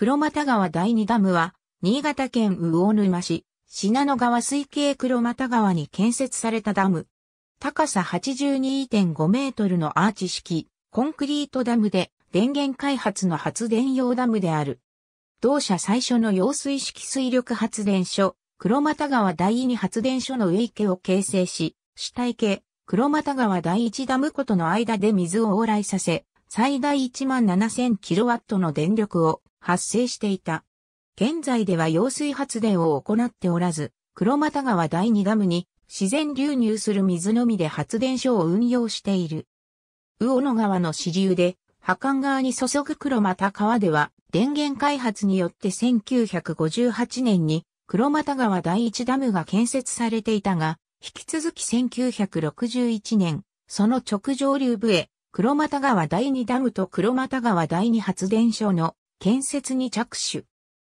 黒俣川第二ダムは、新潟県魚沼市、信濃川水系黒俣川に建設されたダム。高さ82.5メートルのアーチ式、コンクリートダムで、電源開発の発電用ダムである。同社最初の揚水式水力発電所、黒俣川第二発電所の上池を形成し、主体系、黒俣川第一ダム湖との間で水を往来させ、最大1万7000キロワットの電力を発生していた。現在では揚水発電を行っておらず、黒又川第二ダムに自然流入する水のみで発電所を運用している。魚野川の支流で、破間川に注ぐ黒又川では、電源開発によって1958年に黒又川第一ダムが建設されていたが、引き続き1961年、その直上流部へ、黒又川第二ダムと黒又川第二発電所の建設に着手。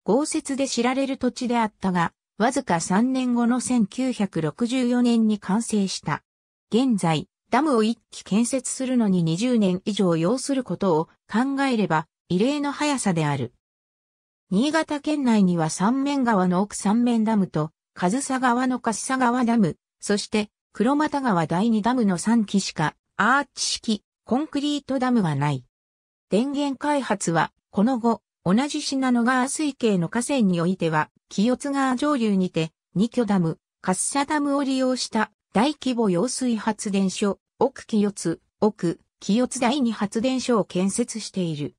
豪雪で知られる土地であったが、わずか3年後の1964年に完成した。現在、ダムを1機建設するのに20年以上要することを考えれば、異例の速さである。新潟県内には三面川の奥三面ダムと、上総川の笠佐川ダム、そして黒又川第二ダムの3基しか、アーチ式、コンクリートダムはない。電源開発はこの後、同じ品濃川水系の河川においては、清津川上流にて、二巨ダム、滑車ダムを利用した大規模揚水発電所、奥清津、奥、清津第二発電所を建設している。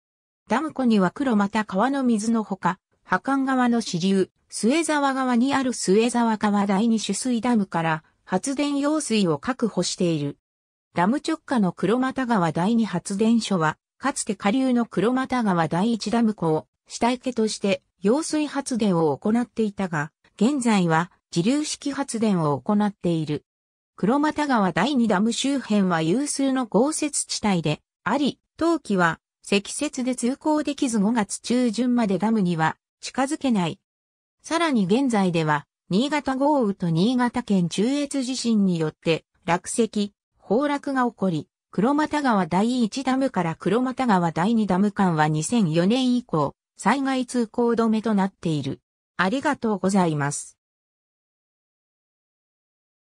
ダム湖には黒また川の水のほか、破間川の支流、末沢川にある末沢川第二取水ダムから発電用水を確保している。ダム直下の黒又川第二発電所は、かつて下流の黒俣川第一ダム湖を下請けとして揚水発電を行っていたが、現在は自流式発電を行っている。黒俣川第二ダム周辺は有数の豪雪地帯であり、冬季は積雪で通行できず5月中旬までダムには近づけない。さらに現在では、新潟豪雨と新潟県中越地震によって落石、崩落が起こり、黒又川第1ダムから黒又川第2ダム間は2004年以降、災害通行止めとなっている。ありがとうございます。